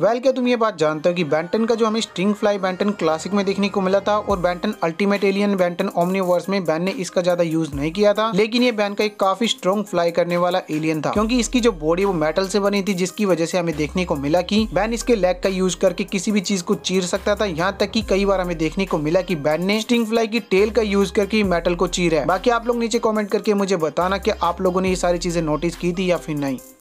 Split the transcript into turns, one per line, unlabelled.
well well, क्या तुम ये बात जानते हो कि बैंटन का जो हमें स्ट्रिंग फ्लाई बैंटन क्लासिक में देखने को मिला था और Ben Ten ultimate alien Ben Ten Omniverse में बैन ने इसका ज्यादा यूज नहीं किया था लेकिन ये बैन का एक काफी स्ट्रॉन्ग फ्लाई करने वाला एलियन था क्योंकि इसकी जो बॉडी वो मेटल से बनी थी जिसकी वजह से हमें देखने को मिला की बैन इसके लेग का यूज करके किसी भी चीज को चीर सकता था यहाँ तक की कई बार हमें देखने को मिला की बैन ने स्ट्रिंग फ्लाई की टेल का यूज करके मेटल को चीरा है बाकी आप लोग नीचे कॉमेंट करके मुझे बताना की आप लोगों ने ये सारी चीजें नोटिस की थी या फिर नहीं